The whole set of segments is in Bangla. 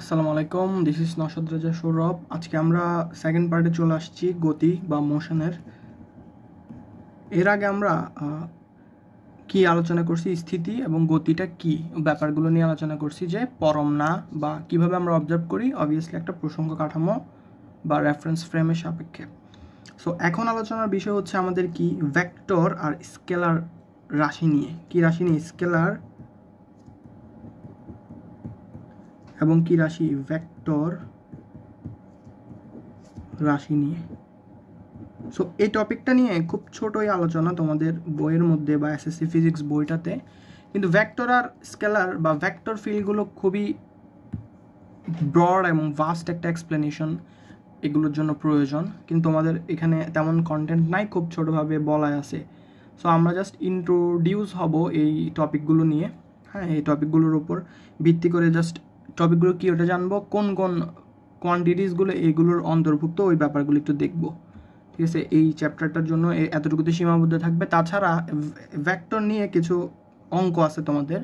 আসসালামু আলাইকুম দিস ইজ নশদ রাজা সৌরভ আজকে আমরা সেকেন্ড পার্টে চলে আসছি গতি বা মোশনের এর আগে আমরা কি আলোচনা করছি স্থিতি এবং গতিটা কি ব্যাপারগুলো নিয়ে আলোচনা করছি যে পরম না বা কিভাবে আমরা অবজার্ভ করি অবভিয়াসলি একটা প্রসঙ্গ কাঠামো বা রেফারেন্স ফ্রেমের সাপেক্ষে সো এখন আলোচনার বিষয় হচ্ছে আমাদের কি ভেক্টর আর স্কেলার রাশি নিয়ে কি রাশি নিয়ে স্কেলার এবং কি রাশি ভেক্টর রাশি নিয়ে সো এই টপিকটা নিয়ে খুব ছোটোই আলোচনা তোমাদের বইয়ের মধ্যে বা এসএসসি ফিজিক্স বইটাতে কিন্তু ভেক্টর আর স্কেলার বা ভেক্টর ফিল্ডগুলো খুবই ব্রড এবং ভাস্ট একটা এক্সপ্লেনেশন এগুলোর জন্য প্রয়োজন কিন্তু তোমাদের এখানে তেমন কন্টেন্ট নাই খুব ছোটোভাবে বলা আছে সো আমরা জাস্ট ইন্ট্রোডিউস হব এই টপিকগুলো নিয়ে হ্যাঁ এই টপিকগুলোর উপর ভিত্তি করে জাস্ট টপিকগুলো কী ওটা জানবো কোন কোন কোয়ান্টিটিসগুলো এগুলোর অন্তর্ভুক্ত ওই ব্যাপারগুলো একটু দেখব ঠিক আছে এই চ্যাপ্টারটার জন্য এতটুকুতে সীমাবদ্ধ থাকবে তাছাড়া ভ্যাক্টর নিয়ে কিছু অঙ্ক আছে তোমাদের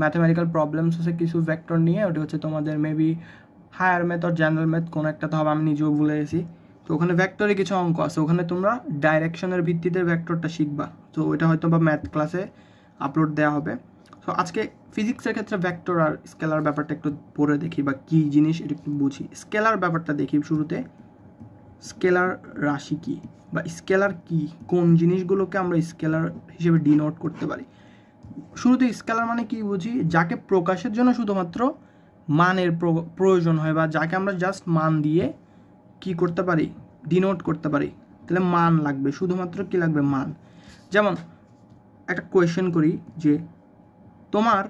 ম্যাথমেটিক্যাল প্রবলেমস আছে কিছু ভ্যাক্টর নিয়ে ওটা হচ্ছে তোমাদের মেবি হায়ার ম্যাথ আর জেনারেল ম্যাথ কোনো একটা তো হবে আমি নিজেও ভুলে গেছি তো ওখানে ভ্যাক্টরে কিছু অঙ্ক আছে ওখানে তোমরা ডাইরেকশনের ভিত্তিতে ভ্যাক্টরটা শিখবা তো ওইটা হয়তো বা ম্যাথ ক্লাসে আপলোড দেওয়া হবে সো আজকে ফিজিক্সের ক্ষেত্রে ভ্যাক্টর আর স্কেলার ব্যাপারটা একটু পড়ে দেখি বা কী জিনিস এটা একটু বুঝি স্কেলার ব্যাপারটা দেখি শুরুতে স্কেলার রাশি কি বা স্কেলার কি কোন জিনিসগুলোকে আমরা স্কেলার হিসেবে ডিনোট করতে পারি শুরুতে স্কেলার মানে কি বুঝি যাকে প্রকাশের জন্য শুধুমাত্র মানের প্রয়োজন হয় বা যাকে আমরা জাস্ট মান দিয়ে কি করতে পারি ডিনোট করতে পারি তাহলে মান লাগবে শুধুমাত্র কি লাগবে মান যেমন একটা কোয়েশ্চেন করি যে তোমার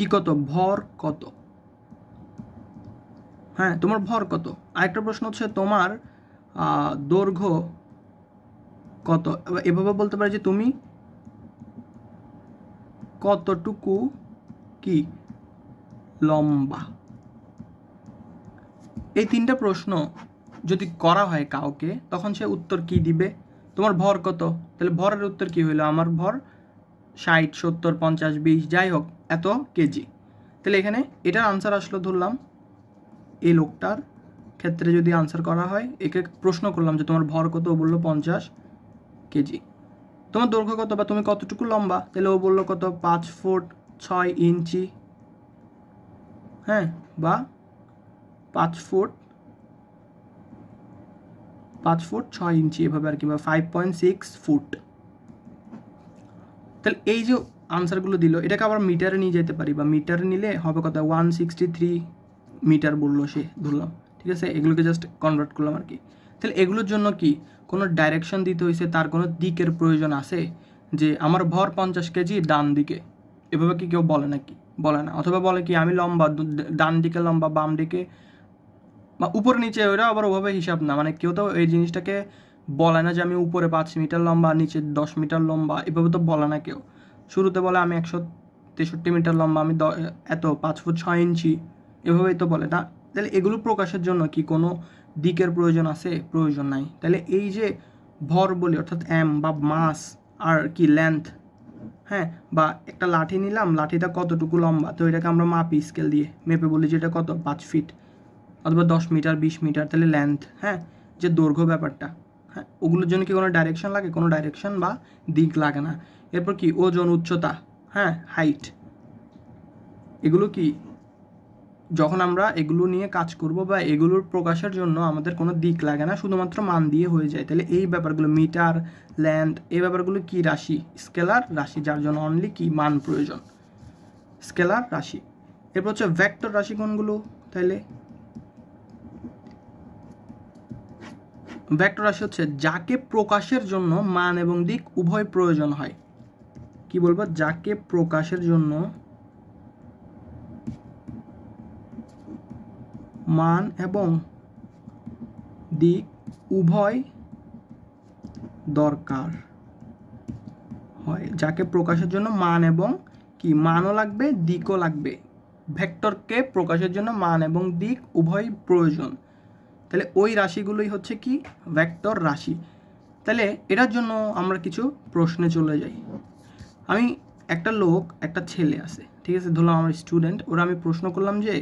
কি কত ভর কত হ্যাঁ তোমার ভর কত আরেকটা প্রশ্ন হচ্ছে তোমার দৈর্ঘ্য কত এভাবে বলতে পারে যে তুমি কতটুকু কি লম্বা এই তিনটা প্রশ্ন যদি করা হয় কাউকে তখন সে উত্তর কি দিবে তোমার ভর কত তাহলে ভরের উত্তর কি হইলো আমার ভর ষাট সত্তর পঞ্চাশ বিশ যাই হোক এত কেজি তাহলে এখানে এটার আনসার আসলো ধরলাম এই লোকটার ক্ষেত্রে যদি আনসার করা হয় একে প্রশ্ন করলাম যে তোমার ভর কত ও বললো পঞ্চাশ কেজি তোমার দৈর্ঘ্য কত বা তুমি কতটুকু লম্বা তাহলে ও বললো কত পাঁচ ফুট ছয় ইঞ্চি হ্যাঁ বা পাঁচ ফুট পাঁচ ফুট ছয় ইঞ্চি এভাবে আর কি বা ফাইভ পয়েন্ট সিক্স ফুট তাহলে এই যে আনসারগুলো দিল এটাকে আবার মিটারে নিয়ে যেতে পারি বা মিটারে নিলে হবে কথা ওয়ান সিক্সটি থ্রি মিটার বললো সে ধরলাম ঠিক আছে এগুলোকে জাস্ট কনভার্ট করলাম আর কি তাহলে এগুলোর জন্য কি কোনো ডাইরেকশন দিতে হয়েছে তার কোনো দিকের প্রয়োজন আছে যে আমার ভর পঞ্চাশ কেজি ডান দিকে এভাবে কি কেউ বলে না কি বলে না অথবা বলে কি আমি লম্বা ডান দিকে লম্বা বাম দিকে বা উপর নিচে ওরা আবার ওভাবে হিসাব না মানে কেউ তো এই জিনিসটাকে বলে না যে আমি উপরে পাঁচ মিটার লম্বা নিচে দশ মিটার লম্বা এভাবে তো বলে না কেউ শুরুতে বলে আমি একশো তেষট্টি মিটার লম্বা আমি এত পাঁচ ফুট ছ ইঞ্চি এভাবেই তো বলে না তাহলে এগুলো প্রকাশের জন্য কি কোনো দিকের প্রয়োজন আছে প্রয়োজন নাই তাহলে এই যে ভর বলি অর্থাৎ অ্যাম বা মাস আর কি লেন্থ হ্যাঁ বা একটা লাঠি নিলাম লাঠিটা কতটুকু লম্বা তো এটাকে আমরা মাপি স্কেল দিয়ে মেপে বলি যে এটা কত পাঁচ ফিট অথবা দশ মিটার বিশ মিটার তাহলে লেন্থ হ্যাঁ যে দৈর্ঘ্য ব্যাপারটা হ্যাঁ ওগুলোর জন্য কি কোনো ডাইরেকশন লাগে কোনো ডাইরেকশন বা দিক লাগে না এরপর কি ওজন উচ্চতা হ্যাঁ হাইট এগুলো কি যখন আমরা এগুলো নিয়ে কাজ করব বা এগুলোর প্রকাশের জন্য আমাদের কোনো দিক লাগে না শুধুমাত্র মান দিয়ে হয়ে যায় তাহলে এই ব্যাপারগুলো মিটার ল্যান্ড এই ব্যাপারগুলো কি রাশি স্কেলার রাশি যার জন্য অনলি কি মান প্রয়োজন স্কেলার রাশি এরপর হচ্ছে ভ্যাক্টর রাশি কোনগুলো তাহলে ভেক্টর রাশি হচ্ছে যাকে প্রকাশের জন্য মান এবং দিক উভয় প্রয়োজন হয় কি বলবো যাকে প্রকাশের জন্য মান এবং দিক উভয় দরকার হয় যাকে প্রকাশের জন্য মান এবং কি মানও লাগবে দিকও লাগবে ভেক্টরকে প্রকাশের জন্য মান এবং দিক উভয় প্রয়োজন তাহলে ওই রাশিগুলোই হচ্ছে কি ভেক্টর রাশি তাহলে এটার জন্য আমরা কিছু প্রশ্নে চলে যাই আমি একটা লোক একটা ছেলে আছে ঠিক আছে ধরলাম আমার স্টুডেন্ট ওরা আমি প্রশ্ন করলাম যে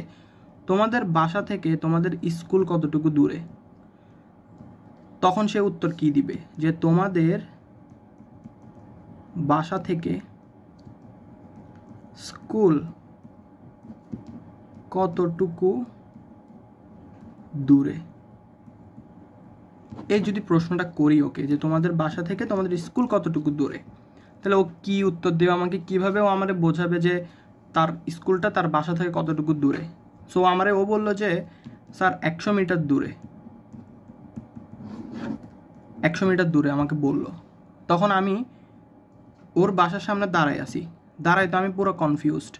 তোমাদের বাসা থেকে তোমাদের স্কুল কতটুকু দূরে তখন সে উত্তর কি দিবে যে তোমাদের বাসা থেকে স্কুল কতটুকু দূরে এই যদি প্রশ্নটা করি ওকে যে তোমাদের বাসা থেকে তোমাদের স্কুল কতটুকু দূরে তাহলে ও কি উত্তর দেবে আমাকে কীভাবে ও আমারে বোঝাবে যে তার স্কুলটা তার বাসা থেকে কতটুকু দূরে সো আমারে ও বলল যে স্যার একশো মিটার দূরে একশো মিটার দূরে আমাকে বলল তখন আমি ওর বাসার সামনে দাঁড়াই আসি দাঁড়াই তো আমি পুরো কনফিউজড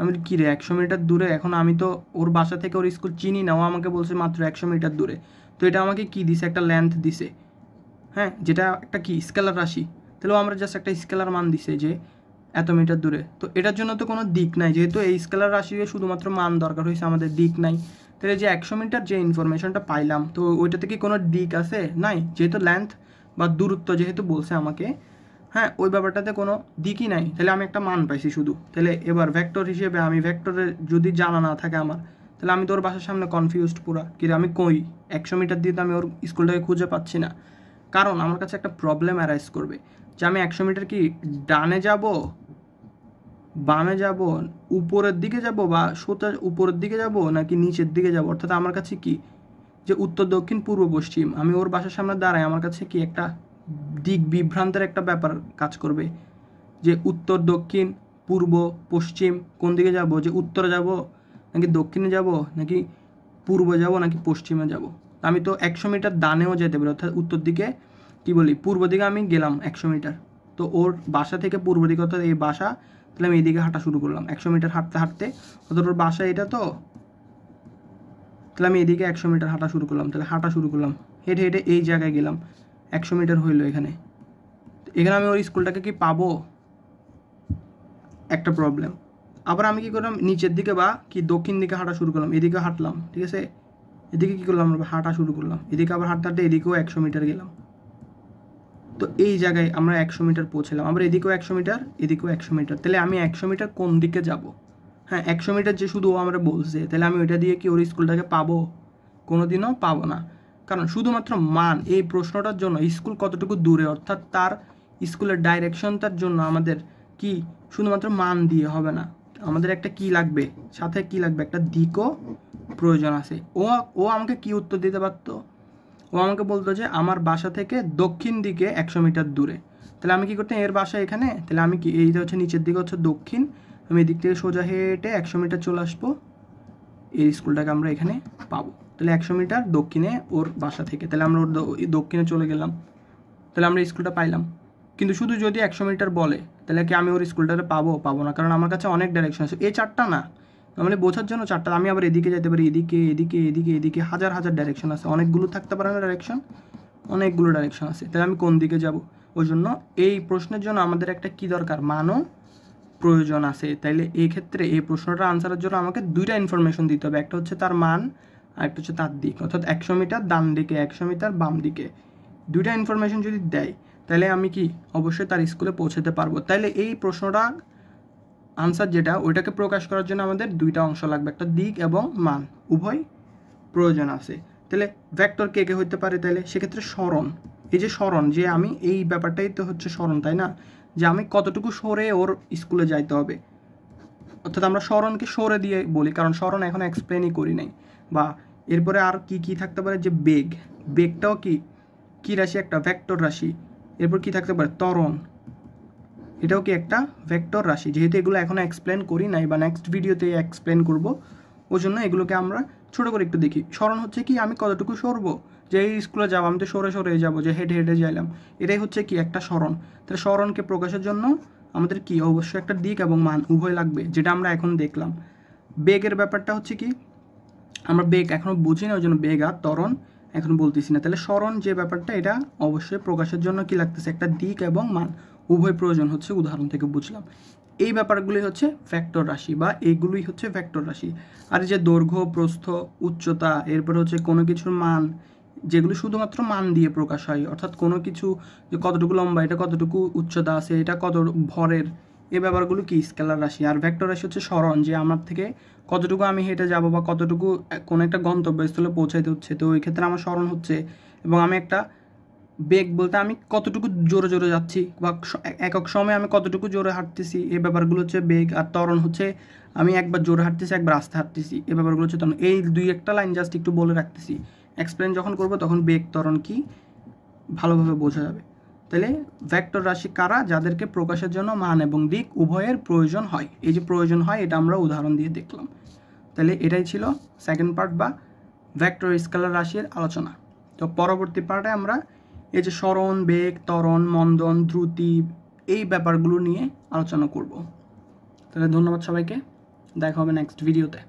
আমি কি রে একশো মিটার দূরে এখন আমি তো ওর বাসা থেকে ওর স্কুল চিনি না ও আমাকে বলছে মাত্র একশো মিটার দূরে তো এটা আমাকে কি দিছে একটা লেন্থ দিছে হ্যাঁ যেটা একটা কি স্কেলার রাশি তাহলে আমরা জাস্ট একটা স্কেলার মান দিছে যে এত মিটার দূরে তো এটার জন্য তো কোনো দিক নাই যেহেতু এই স্কেলার রাশির শুধুমাত্র মান দরকার হয়েছে আমাদের দিক নাই তাহলে যে একশো মিটার যে ইনফরমেশনটা পাইলাম তো ওইটা থেকে কোনো দিক আছে নাই যেহেতু লেন্থ বা দূরত্ব যেহেতু বলছে আমাকে হ্যাঁ ওই ব্যাপারটাতে কোনো দিকই নাই তাহলে আমি একটা মান পাইছি শুধু তাহলে এবার ভেক্টর হিসেবে আমি ভেক্টরের যদি জানা না থাকে আমার তাহলে আমি তো ওর বাসার সামনে কনফিউজড পুরো কি আমি কই একশো মিটার দিয়ে তো আমি ওর স্কুলটাকে খুঁজে পাচ্ছি না কারণ আমার কাছে একটা প্রবলেম অ্যারাইজ করবে যে আমি একশো মিটার কি ডানে যাব বামে যাব উপরের দিকে যাব বা সোজা উপরের দিকে যাব নাকি নিচের দিকে যাব অর্থাৎ আমার কাছে কি যে উত্তর দক্ষিণ পূর্ব পশ্চিম আমি ওর বাসার সামনে দাঁড়াই আমার কাছে কি একটা দিক বিভ্রান্তের একটা ব্যাপার কাজ করবে যে উত্তর দক্ষিণ পূর্ব পশ্চিম কোন দিকে যাব যে উত্তরে যাব নাকি দক্ষিণে যাব নাকি পূর্ব যাব নাকি পশ্চিমে যাব আমি তো একশো মিটার দানেও যেতে পারি অর্থাৎ উত্তর দিকে কি বলি পূর্ব দিকে আমি গেলাম একশো মিটার তো ওর বাসা থেকে পূর্ব দিকে অর্থাৎ এই বাসা তাহলে আমি এইদিকে হাঁটা শুরু করলাম একশো মিটার হাঁটতে হাঁটতে অর্থাৎ ওর বাসা এটা তো তাহলে আমি এদিকে একশো মিটার হাঁটা শুরু করলাম তাহলে হাঁটা শুরু করলাম হেঁটে হেঁটে এই জায়গায় গেলাম একশো মিটার হইলো এখানে এখানে আমি ওর স্কুলটাকে কি পাবো একটা প্রবলেম আবার আমি কী করলাম নিচের দিকে বা কি দক্ষিণ দিকে হাঁটা শুরু করলাম এদিকে হাঁটলাম ঠিক আছে এদিকে কী করলাম আমরা হাঁটা শুরু করলাম এদিকে আবার হাঁটতে হাঁটতে এদিকেও একশো মিটার গেলাম তো এই জায়গায় আমরা একশো মিটার পৌঁছলাম আমরা এদিকেও একশো মিটার এদিকেও একশো মিটার তাহলে আমি একশো মিটার কোন দিকে যাব হ্যাঁ একশো মিটার যে শুধু ও আমরা বলছে তাহলে আমি ওইটা দিয়ে কি ওর স্কুলটাকে পাবো কোনো দিনও পাবো না কারণ শুধুমাত্র মান এই প্রশ্নটার জন্য স্কুল কতটুকু দূরে অর্থাৎ তার স্কুলের ডাইরেকশনটার জন্য আমাদের কি শুধুমাত্র মান দিয়ে হবে না আমাদের একটা কি লাগবে সাথে কি লাগবে একটা দিকও প্রয়োজন আছে ও ও আমাকে কি উত্তর দিতে পারতো ও আমাকে বলতো যে আমার বাসা থেকে দক্ষিণ দিকে একশো মিটার দূরে তাহলে আমি কি করতাম এর বাসা এখানে তাহলে আমি কি এইটা হচ্ছে নিচের দিকে হচ্ছে দক্ষিণ আমি এদিক থেকে সোজা হেঁটে একশো মিটার চলে আসবো এই স্কুলটাকে আমরা এখানে পাবো তাহলে একশো মিটার দক্ষিণে ওর বাসা থেকে তাহলে আমরা ওর দক্ষিণে চলে গেলাম তাহলে আমরা স্কুলটা পাইলাম কিন্তু শুধু যদি একশো মিটার বলে তাহলে কি আমি ওর স্কুলটাতে পাবো পাবো না কারণ আমার কাছে অনেক ডাইরেকশন আছে এই চারটা না মানে বোঝার জন্য চারটা আমি আবার এদিকে যেতে পারি এদিকে এদিকে এদিকে এদিকে হাজার হাজার ডাইরেকশন আছে অনেকগুলো থাকতে পারে না ডাইরেকশন অনেকগুলো ডাইরেকশন আছে তাহলে আমি কোন দিকে যাব ওই জন্য এই প্রশ্নের জন্য আমাদের একটা কি দরকার মানও প্রয়োজন আছে তাইলে এই ক্ষেত্রে এই প্রশ্নটা আনসারের জন্য আমাকে দুইটা ইনফরমেশন দিতে হবে একটা হচ্ছে তার মান আর একটা হচ্ছে তার দিক অর্থাৎ একশো মিটার ডান দিকে একশো মিটার বাম দিকে দুইটা ইনফরমেশন যদি দেয় তাহলে আমি কি অবশ্যই তার স্কুলে পৌঁছাতে পারবো তাহলে এই প্রশ্নটা আনসার যেটা ওইটাকে প্রকাশ করার জন্য আমাদের দুইটা অংশ লাগবে একটা দিক এবং মান উভয় প্রয়োজন আছে তাহলে ভ্যাক্টর কে কে হইতে পারে তাহলে সেক্ষেত্রে স্মরণ এই যে স্মরণ যে আমি এই ব্যাপারটাই তো হচ্ছে স্মরণ তাই না যে আমি কতটুকু সরে ওর স্কুলে যাইতে হবে অর্থাৎ আমরা স্মরণকে সরে দিয়ে বলি কারণ স্মরণ এখন এক্সপ্লেনই করি নাই বা এরপরে আর কি কি থাকতে পারে যে বেগ বেগটাও কি কী রাশি একটা ভ্যাক্টর রাশি এরপর কি থাকতে পারে তরণ এটাও কি একটা ভেক্টর রাশি যেহেতু এগুলো এখনও এক্সপ্লেন করি নাই বা নেক্সট ভিডিওতে এক্সপ্লেন করব ওই জন্য এগুলোকে আমরা ছোটো করে একটু দেখি স্মরণ হচ্ছে কি আমি কতটুকু সরবো যে এই স্কুলে যাবো আমি তো সরে সরে যাবো যে হেঁটে হেঁটে যাইলাম এটাই হচ্ছে কি একটা স্মরণ তাহলে স্মরণকে প্রকাশের জন্য আমাদের কি অবশ্যই একটা দিক এবং মান উভয় লাগবে যেটা আমরা এখন দেখলাম বেগের ব্যাপারটা হচ্ছে কি আমরা বেগ এখনও বুঝি না ওই জন্য বেগ আর তরণ এখন বলতেছি না তাহলে স্মরণ যে ব্যাপারটা এটা অবশ্যই প্রকাশের জন্য কি লাগতেছে একটা দিক এবং মান উভয় প্রয়োজন হচ্ছে উদাহরণ থেকে বুঝলাম এই ব্যাপারগুলি হচ্ছে ফ্যাক্টর রাশি বা এইগুলোই হচ্ছে ফ্যাক্টর রাশি আর যে দৈর্ঘ্য প্রস্থ উচ্চতা এরপর হচ্ছে কোনো কিছুর মান যেগুলো শুধুমাত্র মান দিয়ে প্রকাশ হয় অর্থাৎ কোনো কিছু যে কতটুকু লম্বা এটা কতটুকু উচ্চতা আছে এটা কত ভরের এই ব্যাপারগুলো কি স্কেলার রাশি আর ভেক্টর রাশি হচ্ছে স্মরণ যে আমার থেকে কতটুকু আমি হেঁটে যাব বা কতটুকু কোনো একটা গন্তব্যস্থলে পৌঁছাইতে হচ্ছে তো ওই ক্ষেত্রে আমার স্মরণ হচ্ছে এবং আমি একটা বেগ বলতে আমি কতটুকু জোরে জোরে যাচ্ছি বা একক সময় আমি কতটুকু জোরে হাঁটতেছি এই ব্যাপারগুলো হচ্ছে বেগ আর ত্বরণ হচ্ছে আমি একবার জোরে হাঁটতেছি একবার আস্তে হাঁটতেছি এই ব্যাপারগুলো হচ্ছে তখন এই দুই একটা লাইন জাস্ট একটু বলে রাখতেছি এক্সপ্লেন যখন করবো তখন বেগ তরণ কি ভালোভাবে বোঝা যাবে তাহলে ভেক্টর রাশি কারা যাদেরকে প্রকাশের জন্য মান এবং দিক উভয়ের প্রয়োজন হয় এই যে প্রয়োজন হয় এটা আমরা উদাহরণ দিয়ে দেখলাম তাহলে এটাই ছিল সেকেন্ড পার্ট বা ভেক্টর স্কেলার রাশির আলোচনা তো পরবর্তী পার্টে আমরা এই যে স্মরণ বেগ ত্বরণ মন্দন দ্রুতি এই ব্যাপারগুলো নিয়ে আলোচনা করব তাহলে ধন্যবাদ সবাইকে দেখা হবে নেক্সট ভিডিওতে